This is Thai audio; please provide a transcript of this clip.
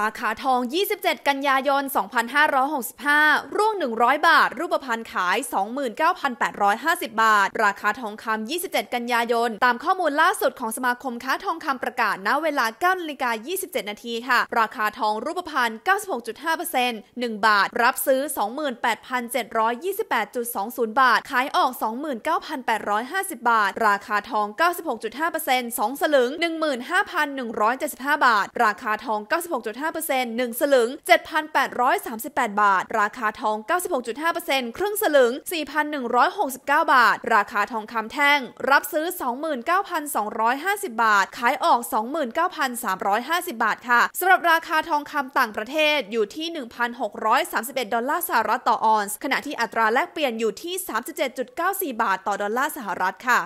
ราคาทอง 27 กันยายน 2565 ร่วง 100 บาท รูปพรรณขาย 29,850 บาท ราคาทองคำ27 กันยายน ตามข้อมูลล่าสุดของสมาคมค้าทองคำประกาศณเวลา9นาฬิกา27 นาทีค่ะ ราคาทองรูปพรรณ96.5% 1 บาท รับซื้อ 28,728.20 บาท ขายออก 29,850 บาท ราคาทอง 96.5% 2 สลึง 15,175 บาท ราคาทอง96.5% 7.5% 1สลึง 7,838 บาท ราคาทอง 96.5%ครึ่งสลึง 4,169 บาท ราคาทองคำแท่ง รับซื้อ 29,250 บาท ขายออก 29,350 บาทค่ะสำหรับราคาทองคำต่างประเทศอยู่ที่ 1,631 ดอลลาร์สหรัฐต่อออนซ์ ขณะที่อัตราแลกเปลี่ยนอยู่ที่ 37.94 บาท ต่อดอลลาร์สหรัฐค่ะ